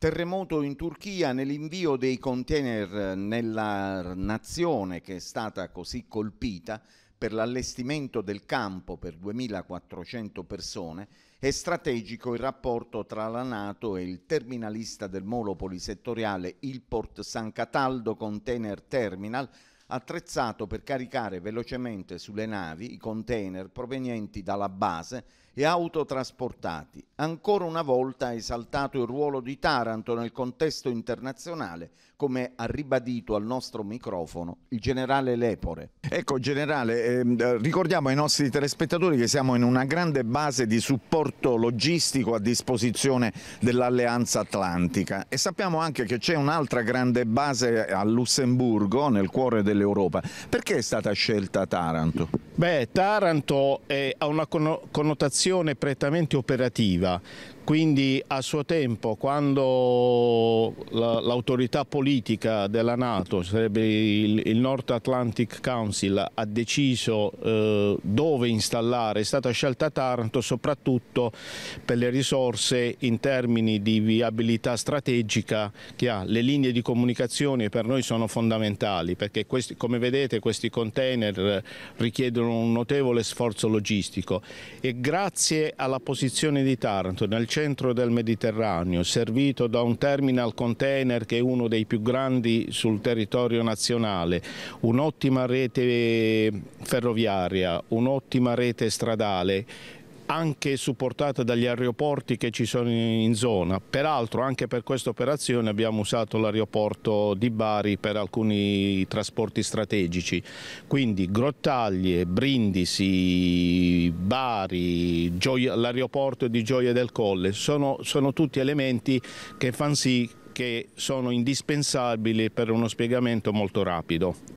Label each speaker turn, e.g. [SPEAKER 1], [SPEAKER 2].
[SPEAKER 1] Terremoto in Turchia nell'invio dei container eh, nella nazione che è stata così colpita per l'allestimento del campo per 2.400 persone è strategico il rapporto tra la Nato e il terminalista del molo polisettoriale Port San Cataldo Container Terminal attrezzato per caricare velocemente sulle navi i container provenienti dalla base e autotrasportati. Ancora una volta ha esaltato il ruolo di Taranto nel contesto internazionale, come ha ribadito al nostro microfono il generale Lepore. Ecco, generale, eh, ricordiamo ai nostri telespettatori che siamo in una grande base di supporto logistico a disposizione dell'Alleanza Atlantica e sappiamo anche che c'è un'altra grande base a Lussemburgo, nel cuore del dell'Europa. Perché è stata scelta Taranto?
[SPEAKER 2] Beh, Taranto è, ha una connotazione prettamente operativa, quindi a suo tempo quando l'autorità politica della Nato, sarebbe il North Atlantic Council, ha deciso eh, dove installare, è stata scelta Taranto soprattutto per le risorse in termini di viabilità strategica che ha. Le linee di comunicazione per noi sono fondamentali perché questo questi, come vedete questi container eh, richiedono un notevole sforzo logistico e grazie alla posizione di Taranto nel centro del Mediterraneo, servito da un terminal container che è uno dei più grandi sul territorio nazionale, un'ottima rete ferroviaria, un'ottima rete stradale, anche supportata dagli aeroporti che ci sono in zona. Peraltro anche per questa operazione abbiamo usato l'aeroporto di Bari per alcuni trasporti strategici, quindi Grottaglie, Brindisi, Bari, l'aeroporto di Gioia del Colle, sono, sono tutti elementi che fanno sì che sono indispensabili per uno spiegamento molto rapido.